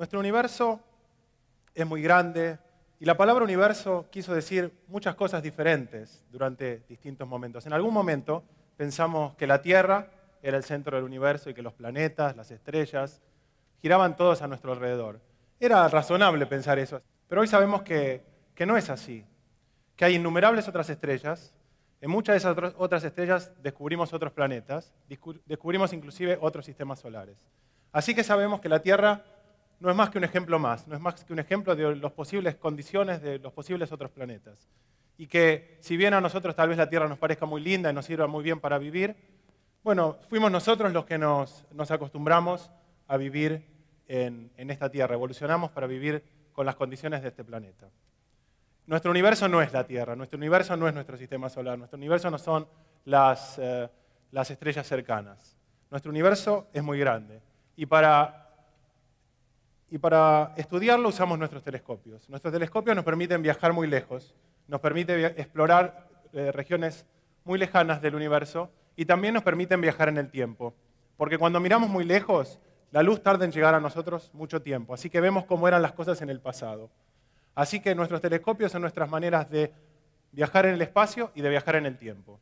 Nuestro universo es muy grande y la palabra universo quiso decir muchas cosas diferentes durante distintos momentos. En algún momento pensamos que la Tierra era el centro del universo y que los planetas, las estrellas, giraban todos a nuestro alrededor. Era razonable pensar eso, pero hoy sabemos que, que no es así, que hay innumerables otras estrellas, en muchas de esas otras estrellas descubrimos otros planetas, descubrimos inclusive otros sistemas solares. Así que sabemos que la Tierra no es más que un ejemplo más, no es más que un ejemplo de las posibles condiciones de los posibles otros planetas. Y que si bien a nosotros tal vez la Tierra nos parezca muy linda y nos sirva muy bien para vivir, bueno, fuimos nosotros los que nos, acostumbramos a vivir en, esta Tierra, evolucionamos para vivir con las condiciones de este planeta. Nuestro universo no es la Tierra, nuestro universo no es nuestro sistema solar, nuestro universo no son las, eh, las estrellas cercanas. Nuestro universo es muy grande. Y para y para estudiarlo usamos nuestros telescopios. Nuestros telescopios nos permiten viajar muy lejos, nos permite explorar eh, regiones muy lejanas del universo y también nos permiten viajar en el tiempo. Porque cuando miramos muy lejos, la luz tarda en llegar a nosotros mucho tiempo, así que vemos cómo eran las cosas en el pasado. Así que nuestros telescopios son nuestras maneras de viajar en el espacio y de viajar en el tiempo.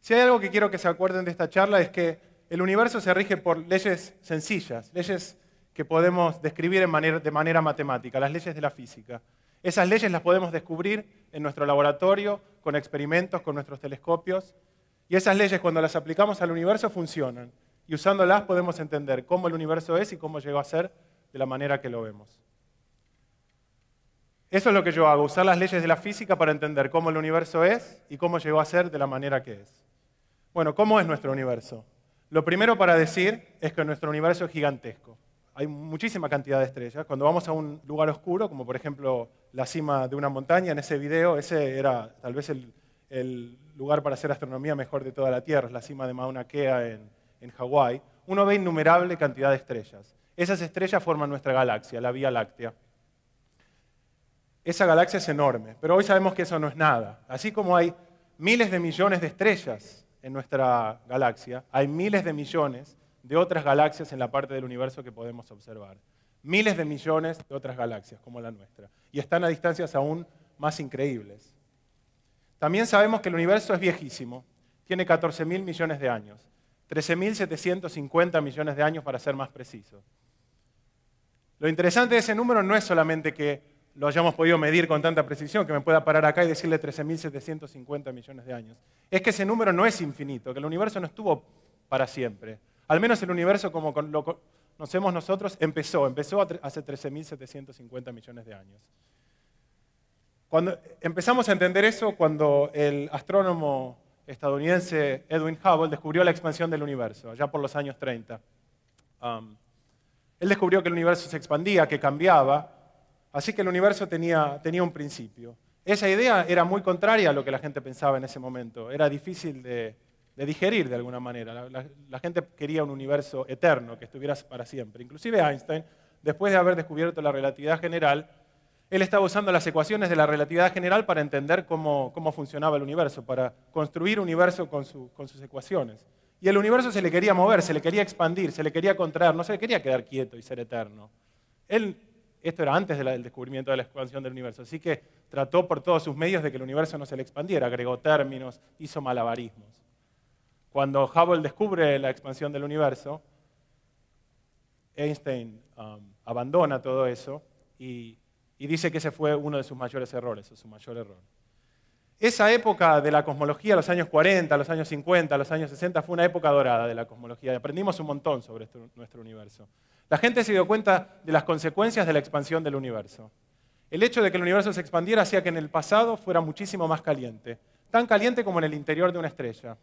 Si hay algo que quiero que se acuerden de esta charla es que el universo se rige por leyes sencillas, leyes que podemos describir de manera matemática, las leyes de la física. Esas leyes las podemos descubrir en nuestro laboratorio, con experimentos, con nuestros telescopios. Y esas leyes cuando las aplicamos al universo funcionan. Y usándolas podemos entender cómo el universo es y cómo llegó a ser de la manera que lo vemos. Eso es lo que yo hago, usar las leyes de la física para entender cómo el universo es y cómo llegó a ser de la manera que es. Bueno, ¿cómo es nuestro universo? Lo primero para decir es que nuestro universo es gigantesco hay muchísima cantidad de estrellas. Cuando vamos a un lugar oscuro, como por ejemplo la cima de una montaña, en ese video, ese era tal vez el, lugar para hacer astronomía mejor de toda la Tierra, la cima de Mauna Kea en, en Hawái, uno ve innumerable cantidad de estrellas. Esas estrellas forman nuestra galaxia, la Vía Láctea. Esa galaxia es enorme, pero hoy sabemos que eso no es nada. Así como hay miles de millones de estrellas en nuestra galaxia, hay miles de millones de otras galaxias en la parte del universo que podemos observar. Miles de millones de otras galaxias como la nuestra. Y están a distancias aún más increíbles. También sabemos que el universo es viejísimo. Tiene 14.000 millones de años. 13.750 millones de años para ser más preciso. Lo interesante de ese número no es solamente que lo hayamos podido medir con tanta precisión, que me pueda parar acá y decirle 13.750 millones de años. Es que ese número no es infinito, que el universo no estuvo para siempre. Al menos el universo como lo conocemos nosotros empezó, empezó hace 13.750 millones de años. Cuando empezamos a entender eso cuando el astrónomo estadounidense Edwin Hubble descubrió la expansión del universo, allá por los años 30. Um, él descubrió que el universo se expandía, que cambiaba, así que el universo tenía un principio. Esa idea era muy contraria a lo que la gente pensaba en ese momento, era difícil de, de digerir de alguna manera. La, gente quería un universo eterno, que estuviera para siempre. Inclusive Einstein, después de haber descubierto la relatividad general, él estaba usando las ecuaciones de la relatividad general para entender cómo, funcionaba el universo, para construir universo con, sus ecuaciones. Y el universo se le quería mover, se le quería expandir, se le quería contraer, no se le quería quedar quieto y ser eterno. esto era antes del descubrimiento de la expansión del universo, así que trató por todos sus medios de que el universo no se le expandiera, agregó términos, hizo malabarismos. Cuando Hubble descubre la expansión del universo, Einstein um, abandona todo eso y, dice que ese fue uno de sus mayores errores, su mayor error. Esa época de la cosmología, los años 40, los años 50, los años 60, fue una época dorada de la cosmología. Aprendimos un montón sobre nuestro universo. La gente se dio cuenta de las consecuencias de la expansión del universo. El hecho de que el universo se expandiera hacía que en el pasado fuera muchísimo más caliente, tan caliente como en el interior de una estrella.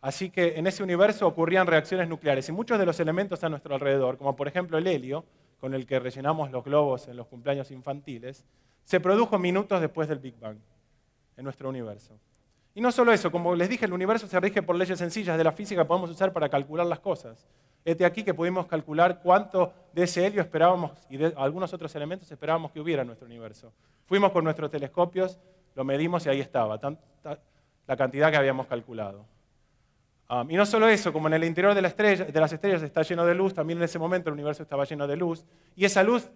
Así que en ese universo ocurrían reacciones nucleares y muchos de los elementos a nuestro alrededor, como por ejemplo el helio, con el que rellenamos los globos en los cumpleaños infantiles, se produjo minutos después del Big Bang en nuestro universo. Y no solo eso, como les dije, el universo se rige por leyes sencillas de la física que podemos usar para calcular las cosas. Este aquí que pudimos calcular cuánto de ese helio esperábamos y de algunos otros elementos esperábamos que hubiera en nuestro universo. Fuimos con nuestros telescopios, lo medimos y ahí estaba, la cantidad que habíamos calculado. Um, y no solo eso, como en el interior de, las estrellas está lleno de luz, también en ese momento el universo estaba lleno de luz. Y esa luz,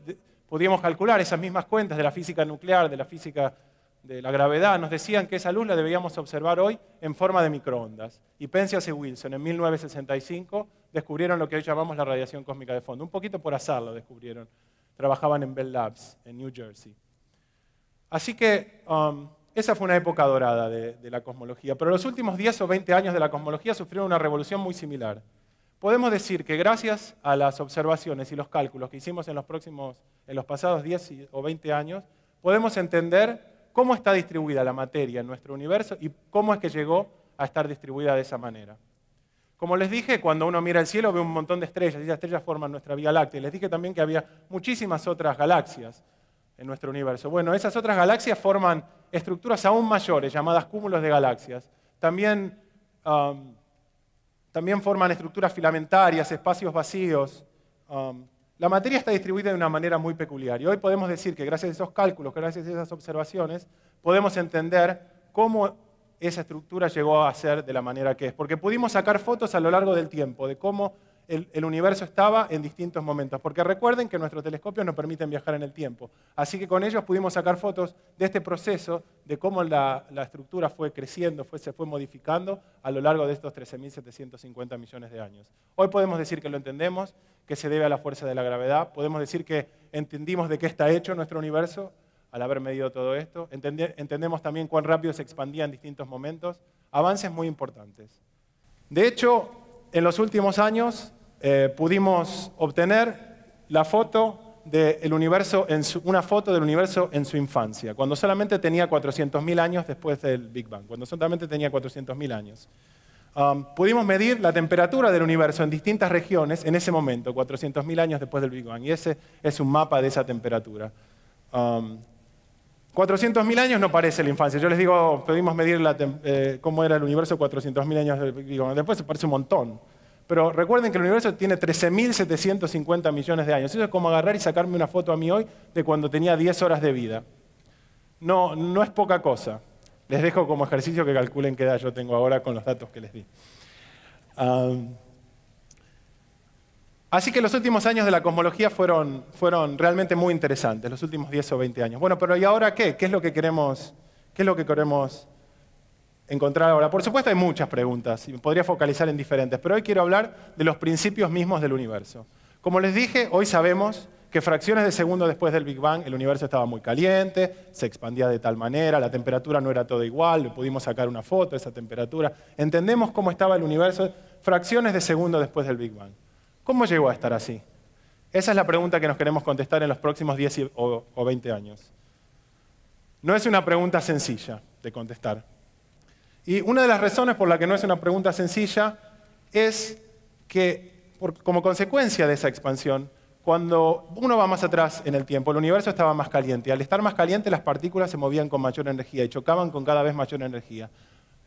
podíamos calcular esas mismas cuentas de la física nuclear, de la física de la gravedad, nos decían que esa luz la deberíamos observar hoy en forma de microondas. Y Penzias y Wilson en 1965 descubrieron lo que hoy llamamos la radiación cósmica de fondo. Un poquito por azar lo descubrieron. Trabajaban en Bell Labs, en New Jersey. Así que um, esa fue una época dorada de, la cosmología, pero los últimos 10 o 20 años de la cosmología sufrieron una revolución muy similar. Podemos decir que gracias a las observaciones y los cálculos que hicimos en los, próximos, en los pasados 10 o 20 años, podemos entender cómo está distribuida la materia en nuestro universo y cómo es que llegó a estar distribuida de esa manera. Como les dije, cuando uno mira el cielo ve un montón de estrellas y esas estrellas forman nuestra Vía Láctea. les dije también que había muchísimas otras galaxias en nuestro universo. Bueno, esas otras galaxias forman estructuras aún mayores, llamadas cúmulos de galaxias. También, um, también forman estructuras filamentarias, espacios vacíos. Um, la materia está distribuida de una manera muy peculiar y hoy podemos decir que gracias a esos cálculos, gracias a esas observaciones, podemos entender cómo esa estructura llegó a ser de la manera que es, porque pudimos sacar fotos a lo largo del tiempo de cómo el, universo estaba en distintos momentos. Porque recuerden que nuestros telescopios nos permiten viajar en el tiempo. Así que con ellos pudimos sacar fotos de este proceso, de cómo la, estructura fue creciendo, se fue modificando a lo largo de estos 13.750 millones de años. Hoy podemos decir que lo entendemos, que se debe a la fuerza de la gravedad. Podemos decir que entendimos de qué está hecho nuestro universo al haber medido todo esto. entendemos también cuán rápido se expandía en distintos momentos. Avances muy importantes. De hecho, en los últimos años eh, pudimos obtener la foto de universo en una foto del universo en su infancia, cuando solamente tenía 400.000 años después del Big Bang, cuando solamente tenía 400.000 años. Um, pudimos medir la temperatura del universo en distintas regiones en ese momento, 400.000 años después del Big Bang, y ese es un mapa de esa temperatura. Um, 400.000 años no parece la infancia. Yo les digo, pudimos medir eh, cómo era el universo 400.000 años. Eh, digo, después se parece un montón. Pero recuerden que el universo tiene 13.750 millones de años. Eso es como agarrar y sacarme una foto a mí hoy de cuando tenía 10 horas de vida. No, no es poca cosa. Les dejo como ejercicio que calculen qué edad yo tengo ahora con los datos que les di. Ah, Así que los últimos años de la cosmología fueron, realmente muy interesantes, los últimos 10 o 20 años. Bueno, pero ¿y ahora qué? ¿Qué es lo que queremos, qué es lo que queremos encontrar ahora? Por supuesto hay muchas preguntas y podría focalizar en diferentes, pero hoy quiero hablar de los principios mismos del universo. Como les dije, hoy sabemos que fracciones de segundo después del Big Bang el universo estaba muy caliente, se expandía de tal manera, la temperatura no era todo igual, pudimos sacar una foto de esa temperatura. Entendemos cómo estaba el universo fracciones de segundo después del Big Bang. ¿Cómo llegó a estar así? Esa es la pregunta que nos queremos contestar en los próximos 10 o 20 años. No es una pregunta sencilla de contestar. Y una de las razones por la que no es una pregunta sencilla es que, como consecuencia de esa expansión, cuando uno va más atrás en el tiempo, el universo estaba más caliente. y Al estar más caliente, las partículas se movían con mayor energía y chocaban con cada vez mayor energía.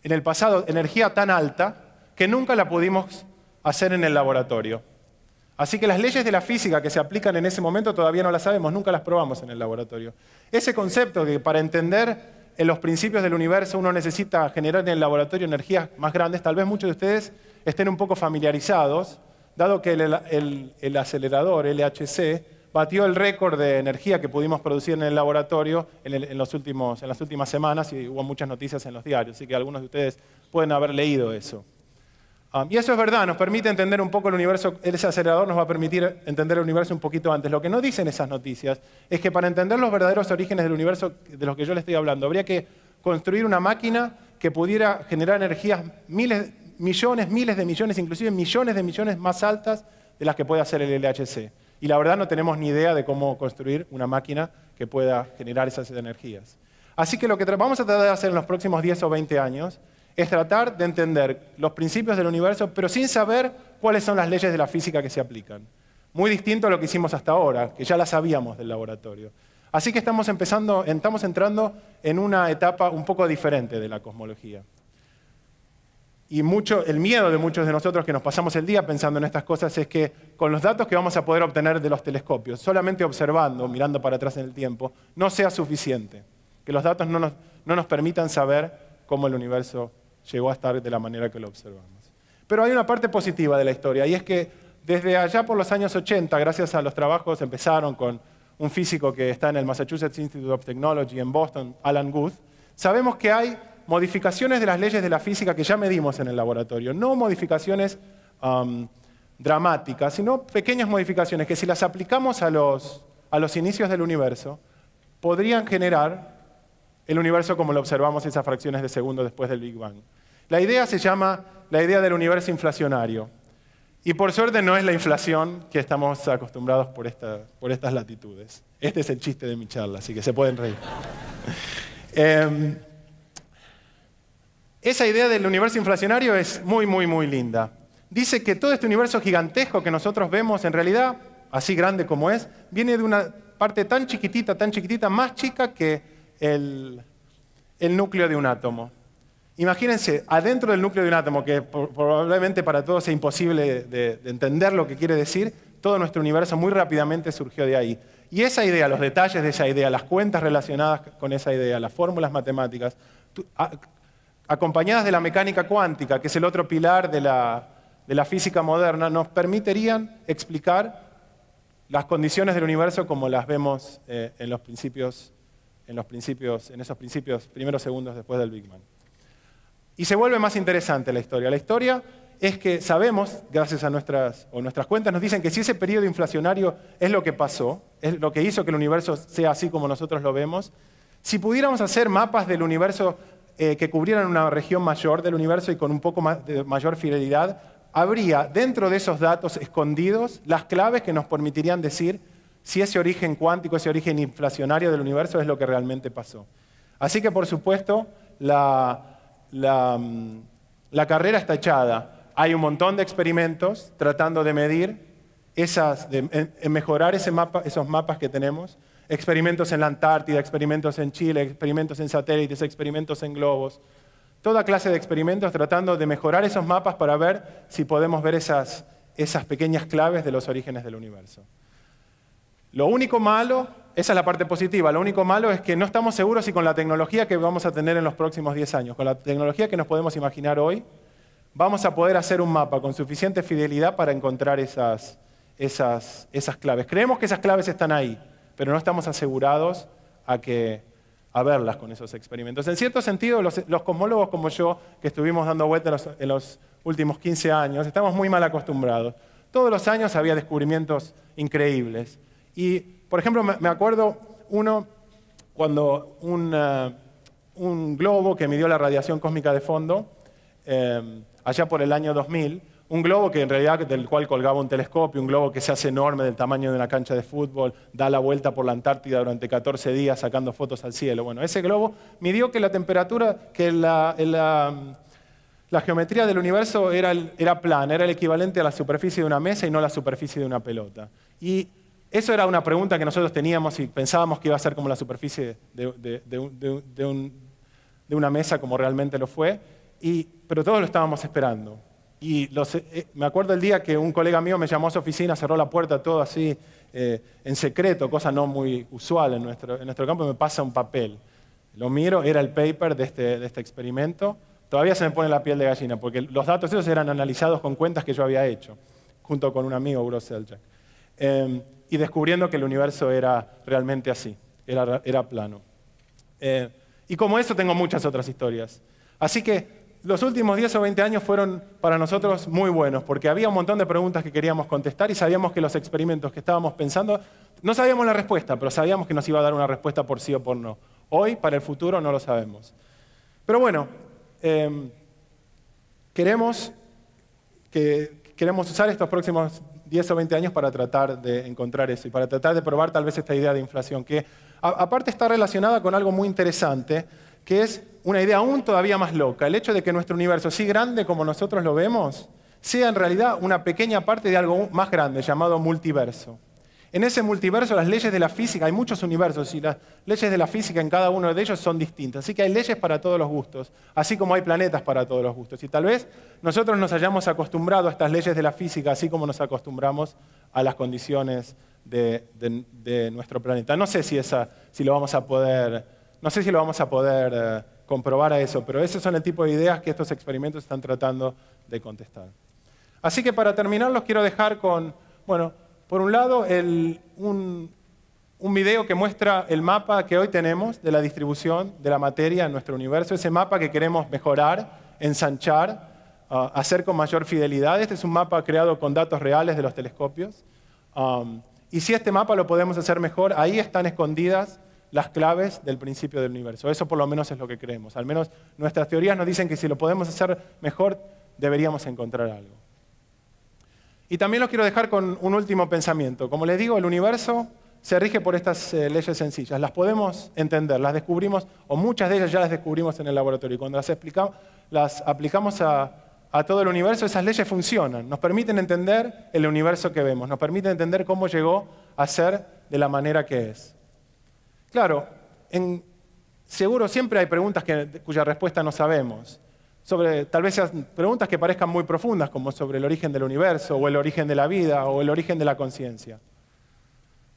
En el pasado, energía tan alta que nunca la pudimos hacer en el laboratorio. Así que las leyes de la física que se aplican en ese momento todavía no las sabemos, nunca las probamos en el laboratorio. Ese concepto que para entender los principios del universo uno necesita generar en el laboratorio energías más grandes, tal vez muchos de ustedes estén un poco familiarizados, dado que el, acelerador LHC batió el récord de energía que pudimos producir en el laboratorio en las últimas semanas y hubo muchas noticias en los diarios, así que algunos de ustedes pueden haber leído eso. Um, y eso es verdad, nos permite entender un poco el universo, ese acelerador nos va a permitir entender el universo un poquito antes. Lo que no dicen esas noticias es que para entender los verdaderos orígenes del universo de los que yo le estoy hablando, habría que construir una máquina que pudiera generar energías miles, millones, miles de millones, inclusive millones de millones más altas de las que puede hacer el LHC. Y la verdad no tenemos ni idea de cómo construir una máquina que pueda generar esas energías. Así que lo que vamos a tratar de hacer en los próximos 10 o 20 años es tratar de entender los principios del universo, pero sin saber cuáles son las leyes de la física que se aplican. Muy distinto a lo que hicimos hasta ahora, que ya las sabíamos del laboratorio. Así que estamos, empezando, estamos entrando en una etapa un poco diferente de la cosmología. Y mucho, el miedo de muchos de nosotros que nos pasamos el día pensando en estas cosas es que con los datos que vamos a poder obtener de los telescopios, solamente observando, mirando para atrás en el tiempo, no sea suficiente. Que los datos no nos, no nos permitan saber cómo el universo llegó a estar de la manera que lo observamos. Pero hay una parte positiva de la historia, y es que desde allá por los años 80, gracias a los trabajos, empezaron con un físico que está en el Massachusetts Institute of Technology en Boston, Alan Guth, sabemos que hay modificaciones de las leyes de la física que ya medimos en el laboratorio, no modificaciones um, dramáticas, sino pequeñas modificaciones que si las aplicamos a los inicios del universo, podrían generar el universo como lo observamos esas fracciones de segundo después del Big Bang. La idea se llama la idea del universo inflacionario. Y por suerte no es la inflación que estamos acostumbrados por, por estas latitudes. Este es el chiste de mi charla, así que se pueden reír. Em, esa idea del universo inflacionario es muy, muy, muy linda. Dice que todo este universo gigantesco que nosotros vemos, en realidad, así grande como es, viene de una parte tan chiquitita, tan chiquitita, más chica que el, núcleo de un átomo. Imagínense, adentro del núcleo de un átomo, que probablemente para todos es imposible de, entender lo que quiere decir, todo nuestro universo muy rápidamente surgió de ahí. Y esa idea, los detalles de esa idea, las cuentas relacionadas con esa idea, las fórmulas matemáticas, acompañadas de la mecánica cuántica, que es el otro pilar de la, física moderna, nos permitirían explicar las condiciones del universo como las vemos eh, en los principios en, los principios, en esos principios, primeros segundos después del Big Bang. Y se vuelve más interesante la historia. La historia es que sabemos, gracias a nuestras, cuentas, nos dicen que si ese periodo inflacionario es lo que pasó, es lo que hizo que el universo sea así como nosotros lo vemos, si pudiéramos hacer mapas del universo eh, que cubrieran una región mayor del universo y con un poco de mayor fidelidad, habría dentro de esos datos escondidos las claves que nos permitirían decir si ese origen cuántico, ese origen inflacionario del universo es lo que realmente pasó. Así que, por supuesto, la, mm, carrera está echada. Hay un montón de experimentos tratando de medir, de, mejorar esos mapas que tenemos. Experimentos en la Antártida, experimentos en Chile, experimentos en satélites, experimentos en globos. Toda clase de experimentos tratando de mejorar esos mapas para ver si podemos ver esas pequeñas claves de los orígenes del universo. Lo único malo, esa es la parte positiva, lo único malo es que no estamos seguros si con la tecnología que vamos a tener en los próximos 10 años, con la tecnología que nos podemos imaginar hoy, vamos a poder hacer un mapa con suficiente fidelidad para encontrar esas, claves. Creemos que esas claves están ahí, pero no estamos asegurados a verlas con esos experimentos. En cierto sentido, los, cosmólogos como yo, que estuvimos dando vueltas en los, en los últimos 15 años, estamos muy mal acostumbrados. Todos los años había descubrimientos increíbles. Y, por ejemplo, me acuerdo uno cuando eh, un, globo que midió la radiación cósmica de fondo, eh, allá por el año 2000, un globo que en realidad del cual colgaba un telescopio, un globo que se hace enorme del tamaño de una cancha de fútbol, da la vuelta por la Antártida durante 14 días sacando fotos al cielo. Bueno, ese globo midió que la temperatura, que la, geometría del universo era, era plana, era el equivalente a la superficie de una mesa y no la superficie de una pelota. Eso era una pregunta que nosotros teníamos y pensábamos que iba a ser como la superficie de, una mesa, como realmente lo fue, pero todos lo estábamos esperando. Y eh, eh, me acuerdo el día que un colega mío me llamó a su oficina, cerró la puerta, todo así, eh, en secreto, cosa no muy usual en nuestro, campo, me pasa un papel. Lo miro, era el paper este, de este, experimento. Todavía se me pone la piel de gallina, porque los datos esos eran analizados con cuentas que yo había hecho, junto con un amigo, Bruce Seljak. Em, y descubriendo que el universo era realmente así, era, plano. Eh, y como eso tengo muchas otras historias. Así que los últimos 10 o 20 años fueron para nosotros muy buenos, porque había un montón de preguntas que queríamos contestar y sabíamos que los experimentos que estábamos pensando, no sabíamos la respuesta, pero sabíamos que nos iba a dar una respuesta por sí o por no. Hoy, para el futuro, no lo sabemos. Pero bueno, eh, queremos, que, queremos usar estos próximos 10 o 20 años para tratar de encontrar eso y para tratar de probar tal vez esta idea de inflación, que aparte está relacionada con algo muy interesante, que es una idea aún todavía más loca, el hecho de que nuestro universo, así grande como nosotros lo vemos, sea en realidad una pequeña parte de algo más grande llamado multiverso. En ese multiverso las leyes de la física, hay muchos universos y las leyes de la física en cada uno de ellos son distintas. Así que hay leyes para todos los gustos, así como hay planetas para todos los gustos. Y tal vez nosotros nos hayamos acostumbrado a estas leyes de la física, así como nos acostumbramos a las condiciones de, nuestro planeta. No sé si, esa, lo vamos a poder, no sé si lo vamos a poder eh, comprobar a eso, pero esos son el tipo de ideas que estos experimentos están tratando de contestar. Así que para terminar los quiero dejar con, bueno, por un lado, un, video que muestra el mapa que hoy tenemos de la distribución de la materia en nuestro universo, ese mapa que queremos mejorar, ensanchar, ah, hacer con mayor fidelidad. Este es un mapa creado con datos reales de los telescopios. y si este mapa lo podemos hacer mejor, ahí están escondidas las claves del principio del universo. Eso por lo menos es lo que creemos. Al menos nuestras teorías nos dicen que si lo podemos hacer mejor, deberíamos encontrar algo. Y también los quiero dejar con un último pensamiento. Como les digo, el universo se rige por estas eh, leyes sencillas. Las podemos entender, las descubrimos, o muchas de ellas ya las descubrimos en el laboratorio. Y cuando las, las aplicamos a, todo el universo, esas leyes funcionan. Nos permiten entender el universo que vemos, nos permiten entender cómo llegó a ser de la manera que es. Claro, en, seguro siempre hay preguntas cuya respuesta no sabemos sobre tal vez sean preguntas que parezcan muy profundas, como sobre el origen del universo, o el origen de la vida, o el origen de la conciencia.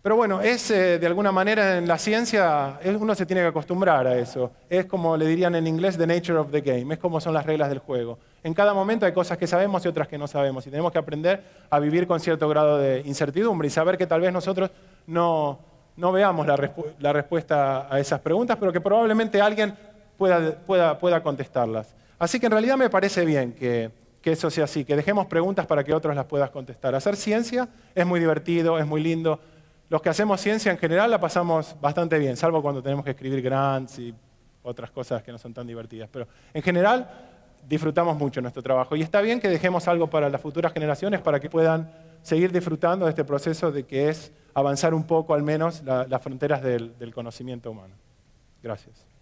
Pero bueno, es eh, de alguna manera en la ciencia, uno se tiene que acostumbrar a eso. Es como le dirían en inglés, the nature of the game, es como son las reglas del juego. En cada momento hay cosas que sabemos y otras que no sabemos, y tenemos que aprender a vivir con cierto grado de incertidumbre y saber que tal vez nosotros no, veamos la, respuesta a esas preguntas, pero que probablemente alguien pueda contestarlas. Así que en realidad me parece bien que, eso sea así, que dejemos preguntas para que otros las puedas contestar. Hacer ciencia es muy divertido, es muy lindo. Los que hacemos ciencia en general la pasamos bastante bien, salvo cuando tenemos que escribir grants y otras cosas que no son tan divertidas. Pero en general disfrutamos mucho nuestro trabajo. Y está bien que dejemos algo para las futuras generaciones para que puedan seguir disfrutando de este proceso de que es avanzar un poco al menos las fronteras del conocimiento humano. Gracias.